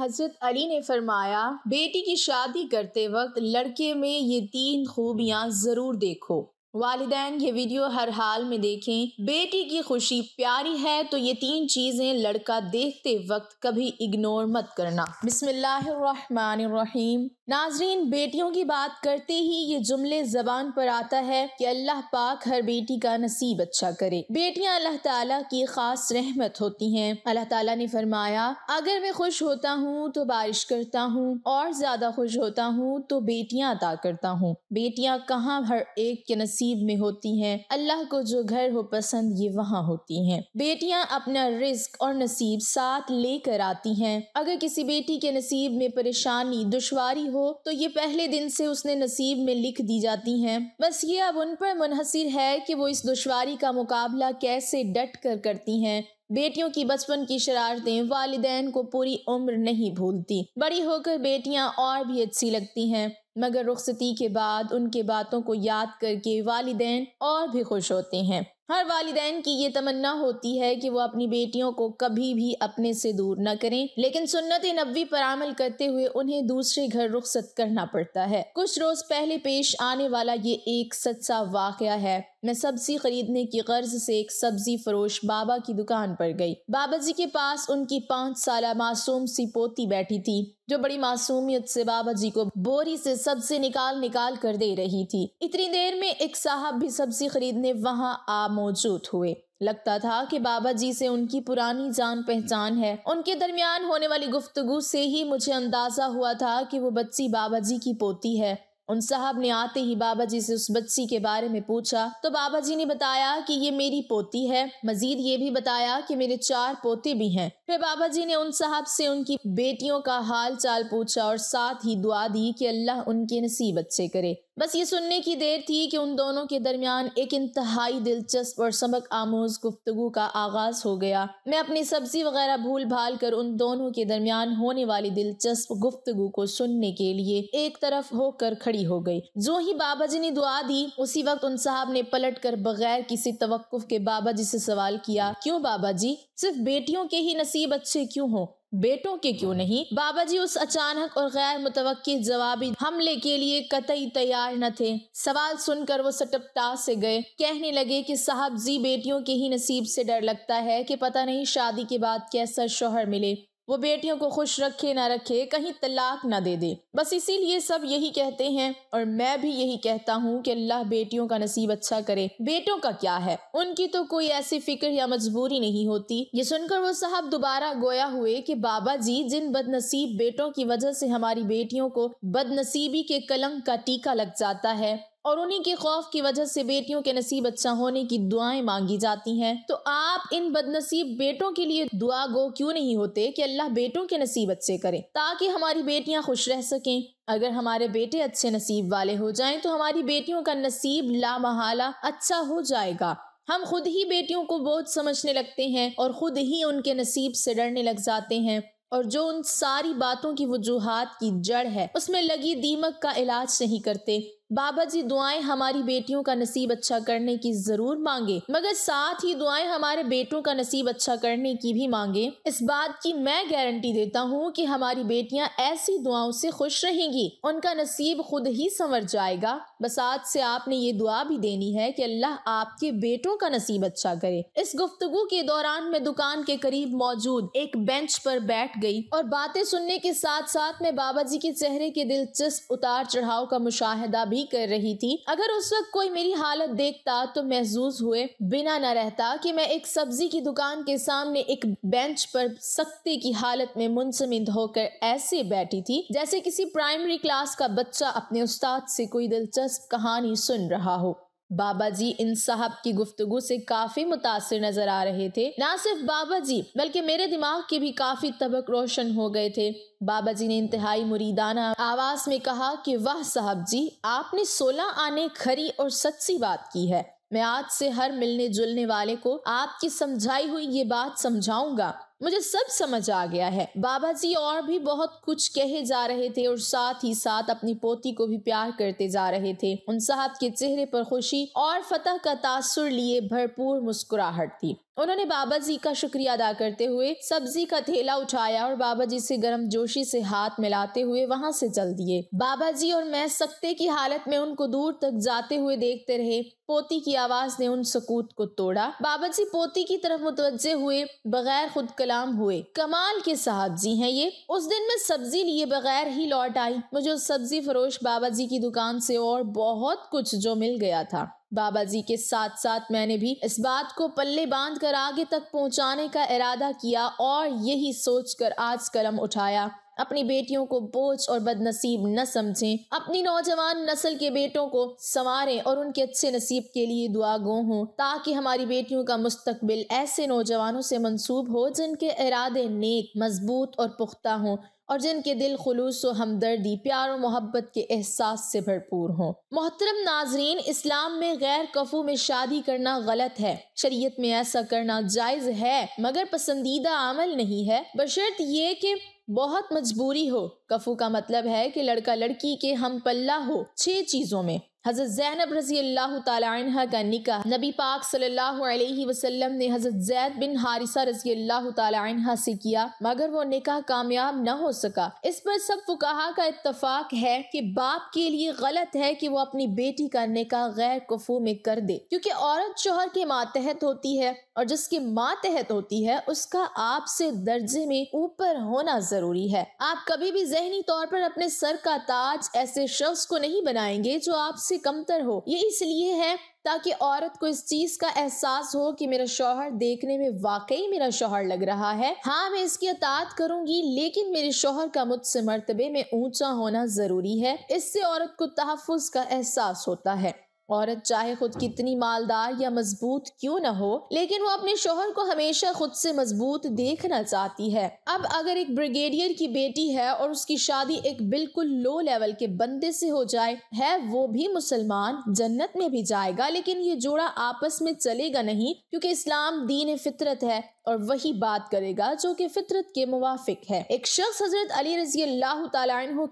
हज़रत अली ने फरमाया बेटी की शादी करते वक्त लड़के में ये तीन खूबियाँ ज़रूर देखो वालदान ये वीडियो हर हाल में देखें बेटी की खुशी प्यारी है तो ये तीन चीज़ें लड़का देखते वक्त कभी इग्नोर मत करना बिसमीम नाजरीन बेटियों की बात करते ही ये जुमले जबान पर आता है कि अल्लाह पाक हर बेटी का नसीब अच्छा करे बेटियां अल्लाह ताला की खास रहमत होती हैं अल्लाह ताला ने फरमाया अगर मैं खुश होता हूँ तो बारिश करता हूँ और ज्यादा खुश होता हूँ तो बेटियां अदा करता हूँ बेटियां कहाँ हर एक के नसीब में होती हैं अल्लाह को जो घर हो पसंद ये वहाँ होती हैं बेटियाँ अपना रिस्क और नसीब साथ लेकर आती हैं अगर किसी बेटी के नसीब में परेशानी दुशारी हो हो तो ये पहले दिन से उसने नसीब में लिख दी जाती हैं बस ये अब उन पर मुनहसर है कि वो इस दुशारी का मुकाबला कैसे डट कर करती हैं बेटियों की बचपन की शरारतें वालदेन को पूरी उम्र नहीं भूलती बड़ी होकर बेटियां और भी अच्छी लगती हैं मगर रुखसती के बाद उनके बातों को याद करके वालदेन और भी खुश होते हैं हर वालदेन की ये तमन्ना होती है कि वो अपनी बेटियों को कभी भी अपने से दूर न करें लेकिन सुन्नत नबी पर अमल करते हुए उन्हें दूसरे घर रुखसत करना पड़ता है कुछ रोज पहले पेश आने वाला ये एक सच्चा वाक़ है मैं सब्जी खरीदने की गर्ज से एक सब्जी फरोश बाबा की दुकान पर गई बाबा जी के पास उनकी पाँच साल मासूम सी पोती बैठी थी जो बड़ी मासूमियत से बाबा जी को बोरी से सब्जी निकाल निकाल कर दे रही थी इतनी देर में एक साहब भी सब्जी खरीदने वहां आ मौजूद हुए लगता था कि बाबा जी से उनकी पुरानी जान पहचान है उनके दरमियान होने वाली गुफ्तगु से ही मुझे अंदाजा हुआ था कि वो बच्ची बाबा जी की पोती है उन साहब ने आते ही बाबा जी से उस बच्ची के बारे में पूछा तो बाबा जी ने बताया कि ये मेरी पोती है मजीद ये भी बताया कि मेरे चार पोते भी हैं फिर बाबा जी ने उन साहब से उनकी बेटियों का हाल चाल पूछा और साथ ही दुआ दी कि अल्लाह उनके नसीब अच्छे करे बस ये सुनने की देर थी कि उन दोनों के दरमियान एक इंतहाई दिलचस्प और सबक आमोज गुफ्तगु का आगाज हो गया मैं अपनी सब्जी वगैरह भूल भाल कर उन दोनों के दरमियान होने वाली दिलचस्प गुफ्तगु को सुनने के लिए एक तरफ होकर खड़ी खड़ी हो गई जो ही बाबा जी ने दुआ दी उसी वक्त उन साहब ने पलट कर बगैर किसी तवक्फ के बाबा जी से सवाल किया क्यों बाबा जी सिर्फ बेटियों के ही नसीब अच्छे क्यों हो बेटों के क्यों नहीं बाबा जी उस अचानक और गैर मुतवक़ जवाबी हमले के लिए कतई तैयार न थे सवाल सुनकर वो सटपटा से गए कहने लगे कि साहब जी बेटियों के ही नसीब से डर लगता है कि पता नहीं शादी के बाद कैसा शोहर मिले वो बेटियों को खुश रखे ना रखे कहीं तलाक ना दे दे बस इसीलिए सब यही कहते हैं और मैं भी यही कहता हूँ कि अल्लाह बेटियों का नसीब अच्छा करे बेटों का क्या है उनकी तो कोई ऐसी फिक्र या मजबूरी नहीं होती ये सुनकर वो साहब दोबारा गोया हुए कि बाबा जी जिन बदनसीब बेटों की वजह से हमारी बेटियों को बदनसीबी के कलंक का टीका लग जाता है और उन्हीं के खौफ की वजह से बेटियों के नसीब अच्छा होने की दुआएं मांगी जाती हैं तो आप इन बदनसीब बेटों के लिए दुआ गो क्यों नहीं होते कि अल्लाह बेटों के नसीब अच्छे करें ताकि हमारी बेटियां खुश रह सकें अगर हमारे बेटे अच्छे नसीब वाले हो जाएं तो हमारी बेटियों का नसीब लामहाला अच्छा हो जाएगा हम खुद ही बेटियों को बोझ समझने लगते हैं और खुद ही उनके नसीब से डरने लग जाते हैं और जो उन सारी बातों की वजूहत की जड़ है उसमें लगी दीमक का इलाज नहीं करते बाबा जी दुआएं हमारी बेटियों का नसीब अच्छा करने की जरूर मांगे मगर साथ ही दुआएं हमारे बेटों का नसीब अच्छा करने की भी मांगे इस बात की मैं गारंटी देता हूँ कि हमारी बेटियाँ ऐसी दुआओं से खुश रहेंगी उनका नसीब खुद ही संवर जाएगा बस आज से आपने ये दुआ भी देनी है कि अल्लाह आपके बेटों का नसीब अच्छा करे इस गुफ्तगु के दौरान मैं दुकान के करीब मौजूद एक बेंच पर बैठ गई और बातें सुनने के साथ साथ में बाबा जी के चेहरे के दिलचस्प उतार चढ़ाव का मुशाहिदा भी भी कर रही थी अगर उस वक्त कोई मेरी हालत देखता तो महसूस हुए बिना न रहता कि मैं एक सब्जी की दुकान के सामने एक बेंच पर सख्ते की हालत में मुंसमिद होकर ऐसे बैठी थी जैसे किसी प्राइमरी क्लास का बच्चा अपने उस्ताद से कोई दिलचस्प कहानी सुन रहा हो बाबा जी इन साहब की गुफ्तगु से काफी मुतासर नजर आ रहे थे ना सिर्फ बाबा जी बल्कि मेरे दिमाग के भी काफी तबक रोशन हो गए थे बाबा जी ने इंतहाई मुरीदाना आवाज में कहा कि वह साहब जी आपने सोलह आने खरी और सच्ची बात की है मैं आज से हर मिलने जुलने वाले को आपकी समझाई हुई ये बात समझाऊंगा मुझे सब समझ आ गया है बाबा जी और भी बहुत कुछ कहे जा रहे थे और साथ ही साथ अपनी पोती को भी प्यार करते जा रहे थे उन साहब के चेहरे पर खुशी और फतह का तासुर लिए भरपूर मुस्कुराहट थी उन्होंने बाबा जी का शुक्रिया अदा करते हुए सब्जी का थैला उठाया और बाबा जी से गर्म जोशी से हाथ मिलाते हुए वहां से चल दिए बाबा जी और मैं सकते की हालत में उनको दूर तक जाते हुए देखते रहे पोती की आवाज ने उन सकूत को तोड़ा बाबा जी पोती की तरफ मुतवजे हुए बगैर खुद कलाम हुए कमाल के साहब जी हैं ये उस दिन मैं सब्जी लिए बगैर ही लौट आई मुझे उस सब्जी फरोश बाबा जी की दुकान से और बहुत कुछ जो मिल गया था बाबा जी के साथ साथ मैंने भी इस बात को पल्ले बांध कर आगे तक पहुंचाने का इरादा किया और यही सोचकर आज कलम उठाया अपनी बेटियों को बोझ और बदनसीब न समझें अपनी नौजवान नस्ल के बेटों को संवारें और उनके अच्छे नसीब के लिए दुआ गो हों ताकि हमारी बेटियों का मुस्तबिल ऐसे नौजवानों से मनसूब हो जिनके इरादे नेक मजबूत और पुख्ता हों और जिनके दिल खलूस व हमदर्दी प्यार और मोहब्बत के एहसास से भरपूर हों मोहतरम नाजरीन इस्लाम में गैर कफू में शादी करना गलत है शरीयत में ऐसा करना जायज़ है मगर पसंदीदा अमल नहीं है बशर्त ये कि बहुत मजबूरी हो कफू का मतलब है कि लड़का लड़की के हम पल्ला हो छह चीज़ों में हज़रत जैनब रजी अल्लाह तह का निका नबी पाक सल्लल्लाहु अलैहि वसल्लम ने हज़रत जैद बिन हारिसा रजी अल्लाह तह से किया मगर वो निकाह कामयाब न हो सका इस पर सब फुकाहा का इतफाक है कि बाप के लिए गलत है कि वो अपनी बेटी का निकाह गैर कफू में कर दे क्योंकि औरत शोहर के मातहत होती है और जिसके मातहत होती है उसका आपसे दर्जे में ऊपर होना जरूरी है आप कभी भी जहनी तौर पर अपने सर का ताज ऐसे शख्स को नहीं बनाएंगे जो आपसे से कमतर हो ये इसलिए है ताकि औरत को इस चीज का एहसास हो कि मेरा शोहर देखने में वाकई मेरा शोहर लग रहा है हाँ मैं इसकी अतात करूंगी लेकिन मेरे शोहर का मुझसे मरतबे में ऊंचा होना जरूरी है इससे औरत को तहफ़ का एहसास होता है औरत चाहे खुद कितनी मालदार या मजबूत क्यों ना हो लेकिन वो अपने शोहर को हमेशा खुद से मजबूत देखना चाहती है अब अगर एक ब्रिगेडियर की बेटी है और उसकी शादी एक बिल्कुल लो लेवल के बंदे से हो जाए है वो भी मुसलमान जन्नत में भी जाएगा लेकिन ये जोड़ा आपस में चलेगा नहीं क्योंकि इस्लाम दीन फितरत है और वही बात करेगा जो कि फितरत के मुआफिक है एक शख्स हजरत अली रजी अल्लाह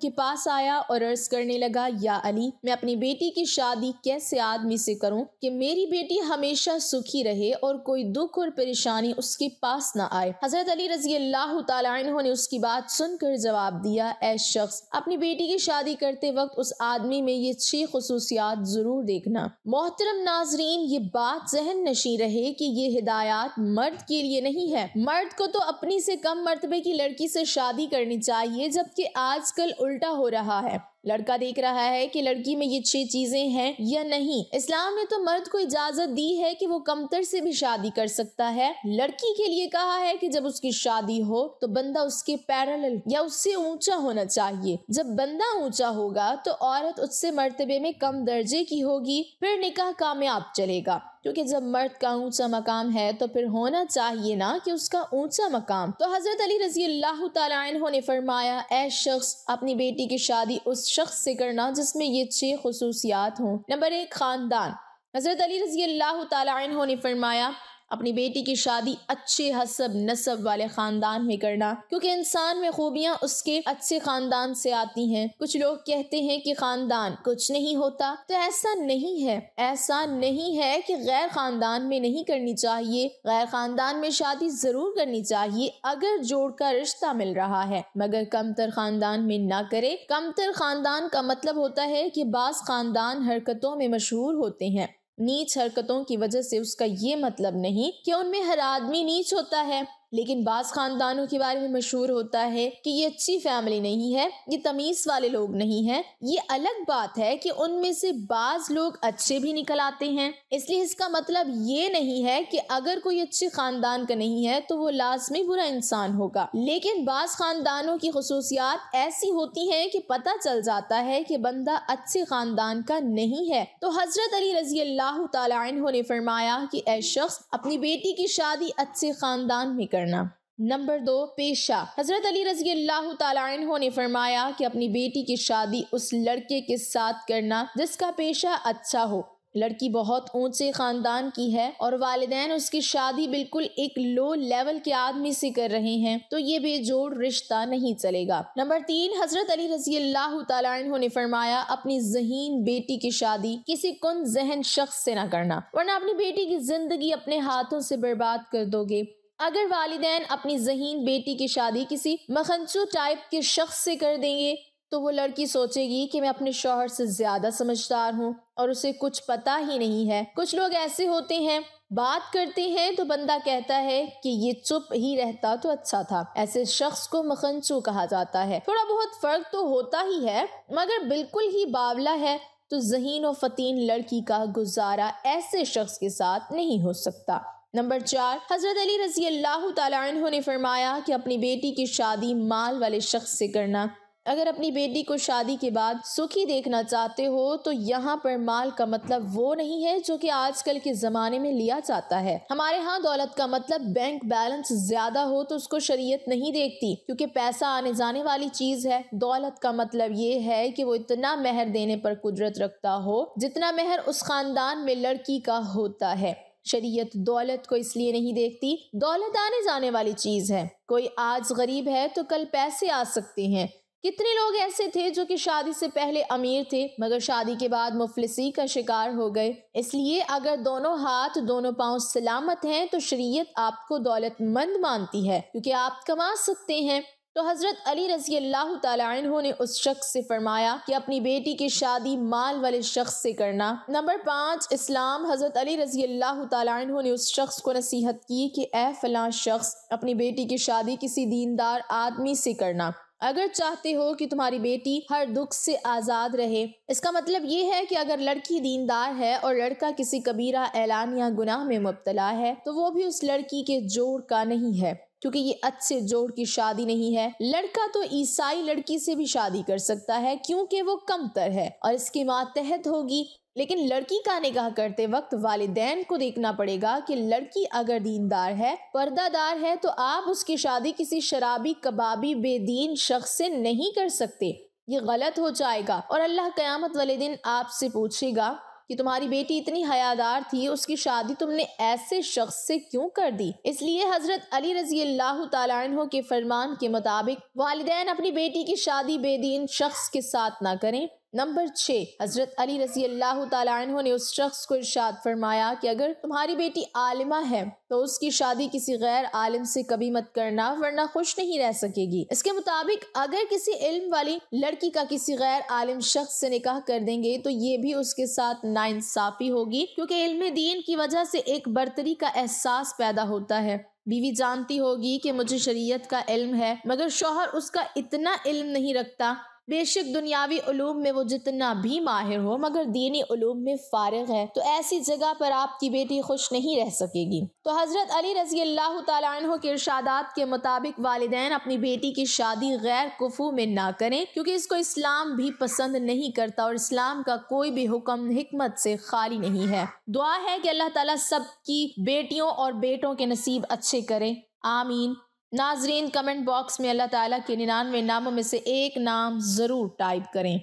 के पास आया और अर्ज करने लगा या अली मैं अपनी बेटी की शादी कैसे आदमी से करूं कि मेरी बेटी हमेशा सुखी रहे और कोई दुख और परेशानी उसके पास न आए हजरत अली रजी अल्लाह ने उसकी बात सुनकर जवाब दिया ए शख्स अपनी बेटी की शादी करते वक्त उस आदमी में ये छह खसूसियात जरूर देखना मोहतरम नाजरीन ये बात जहन नशी रहे की ये हिदायत मर्द के लिए नहीं है मर्द को तो अपनी से कम मर्तबे की लड़की से शादी करनी चाहिए जबकि आजकल उल्टा हो रहा है लड़का देख रहा है कि लड़की में ये छह चीजें हैं या नहीं इस्लाम ने तो मर्द को इजाजत दी है कि वो कमतर से भी शादी कर सकता है लड़की के लिए कहा है कि जब उसकी शादी हो तो बंदा उसके पैरल या उससे ऊंचा होना चाहिए जब बंदा ऊंचा होगा तो औरत उससे मर्तबे में कम दर्जे की होगी फिर निकाह कामयाब चलेगा क्योंकि जब मर्द का ऊंचा मकाम है तो फिर होना चाहिए ना कि उसका ऊंचा मकाम तो हज़रत अली रजी अल्लाह ने फरमाया ए शख्स अपनी बेटी की शादी उस शख्स से करना जिसमें ये छः खसूसियात हों नंबर एक ख़ानदान हज़रत अली रजी अल्लाह तहों ने फरमाया अपनी बेटी की शादी अच्छे हसब नसब वाले ख़ानदान में करना क्योंकि इंसान में खूबियाँ उसके अच्छे ख़ानदान से आती हैं कुछ लोग कहते हैं कि ख़ानदान कुछ नहीं होता तो ऐसा नहीं है ऐसा नहीं है कि गैर ख़ानदान में नहीं करनी चाहिए गैर ख़ानदान में शादी ज़रूर करनी चाहिए अगर जोड़ का रिश्ता मिल रहा है मगर कमतर ख़ानदान में ना करे कमतर ख़ानदान का मतलब होता है कि बास ख़ानदान हरकतों में मशहूर होते हैं नीच हरकतों की वजह से उसका ये मतलब नहीं कि उनमें हर आदमी नीच होता है लेकिन बास ख़ानदानों के बारे में मशहूर होता है कि ये अच्छी फैमिली नहीं है ये तमीज़ वाले लोग नहीं है ये अलग बात है कि उनमें से बाज़ लोग अच्छे भी निकल आते हैं इसलिए इसका मतलब ये नहीं है कि अगर कोई अच्छे ख़ानदान का नहीं है तो वो लाजमी बुरा इंसान होगा लेकिन बास ख़ानदानों की खसूसियात ऐसी होती है की पता चल जाता है की बंदा अच्छे ख़ानदान का नहीं है तो हज़रत अली रजी अल्लाह तला ने फरमाया की ए शख्स अपनी बेटी की शादी अच्छे ख़ानदान में करना नंबर दो पेशा हजरत अली रजी अल्लाह तु ने फरमाया कि अपनी बेटी की शादी उस लड़के के साथ करना जिसका पेशा अच्छा हो लड़की बहुत ऊंचे ख़ानदान की है और वालदेन उसकी शादी बिल्कुल एक लो लेवल के आदमी से कर रहे हैं तो ये बेजोड़ रिश्ता नहीं चलेगा नंबर तीन हजरत अली रजी अल्लाह तु ने फरमाया अपनी जहीन बेटी की शादी किसी कुन जहन शख्स से ना करना वरना अपनी बेटी की जिंदगी अपने हाथों से बर्बाद कर दोगे अगर वालदे अपनी जहीन बेटी की शादी किसी मखनसू टाइप के शख्स से कर देंगे तो वो लड़की सोचेगी कि मैं अपने शोहर से ज्यादा समझदार हूँ और उसे कुछ पता ही नहीं है कुछ लोग ऐसे होते हैं बात करते हैं तो बंदा कहता है कि ये चुप ही रहता तो अच्छा था ऐसे शख्स को मखनसू कहा जाता है थोड़ा बहुत फर्क तो होता ही है मगर बिल्कुल ही बावला है तो जहीन और फतीन लड़की का गुजारा ऐसे शख्स के साथ नहीं हो सकता नंबर चार हजरत अली रजी अल्लाह तु ने फरमाया कि अपनी बेटी की शादी माल वाले शख्स से करना अगर अपनी बेटी को शादी के बाद सुखी देखना चाहते हो तो यहाँ पर माल का मतलब वो नहीं है जो कि आजकल के ज़माने में लिया जाता है हमारे यहाँ दौलत का मतलब बैंक बैलेंस ज़्यादा हो तो उसको शरीयत नहीं देखती क्योंकि पैसा आने जाने वाली चीज़ है दौलत का मतलब ये है कि वो इतना मेहर देने पर कुदरत रखता हो जितना मेहर उस खानदान में लड़की का होता है शरीयत दौलत को इसलिए नहीं देखती दौलत आने जाने वाली चीज़ है कोई आज गरीब है तो कल पैसे आ सकते हैं कितने लोग ऐसे थे जो कि शादी से पहले अमीर थे मगर शादी के बाद मुफलसी का शिकार हो गए इसलिए अगर दोनों हाथ दोनों पाँव सलामत हैं तो शरीयत आपको दौलतमंद मानती है क्योंकि आप कमा सकते हैं तो हज़रत अली रजी अल्लाह तु ने उस शख्स से फरमाया कि अपनी बेटी की शादी माल वाले शख्स से करना नंबर पाँच इस्लाम हज़रत अली रजी अल्लाह तु ने उस शख्स को नसीहत की कि ए फला शख्स अपनी बेटी की शादी किसी दीनदार आदमी से करना अगर चाहते हो कि तुम्हारी बेटी हर दुख से आज़ाद रहे इसका मतलब ये है कि अगर लड़की दीनदार है और लड़का किसी कबीरा ऐलान या गुनाह में मुबतला है तो वो भी उस लड़की के जोड़ का नहीं है क्योंकि ये अच्छे जोड़ की शादी नहीं है लड़का तो ईसाई लड़की से भी शादी कर सकता है क्योंकि वो कमतर है और इसकी मातहत होगी लेकिन लड़की का निकाह करते वक्त वालदेन को देखना पड़ेगा कि लड़की अगर दीनदार है पर्दादार है तो आप उसकी शादी किसी शराबी कबाबी बेदीन शख्स से नहीं कर सकते ये गलत हो जाएगा और अल्लाह क़यामत वाले दिन आपसे पूछेगा कि तुम्हारी बेटी इतनी हयादार थी उसकी शादी तुमने ऐसे शख्स से क्यों कर दी इसलिए हजरत अली रजी अल्लाह तला के फरमान के मुताबिक वालदे अपनी बेटी की शादी बेदीन शख्स के साथ ना करें नंबर छः हज़रत अली रसी अल्लाह तु ने उस शख्स को इर्शाद फरमाया कि अगर तुम्हारी बेटी आलिमा है तो उसकी शादी किसी गैर आलिम से कभी मत करना वरना खुश नहीं रह सकेगी इसके मुताबिक अगर किसी इल्म वाली लड़की का किसी गैर आलिम शख्स से निकाह कर देंगे तो ये भी उसके साथ नाइंसाफ़ी होगी क्योंकि इल्म दीन की वजह से एक बर्तरी का एहसास पैदा होता है बीवी जानती होगी कि मुझे शरीयत का इल्म है मगर शोहर उसका इतना इल्म नहीं रखता बेशक दुनियावी उलूम में वो जितना भी माहिर हो मगर दीनी उलूम में फारग है तो ऐसी जगह पर आपकी बेटी खुश नहीं रह सकेगी तो हज़रत अली रजी अल्लाह तह के इर्शादात के मुताबिक वालदेन अपनी बेटी की शादी गैर कुफू में ना करें क्योंकि इसको इस्लाम भी पसंद नहीं करता और इस्लाम का कोई भी हुक्म हमत से खाली नहीं है दुआ है कि अल्लाह ताला सब की बेटियों और बेटों के नसीब अच्छे करें आमीन नाजरीन कमेंट बॉक्स में अल्लाह ताला के निन्यानवे नामों में से एक नाम ज़रूर टाइप करें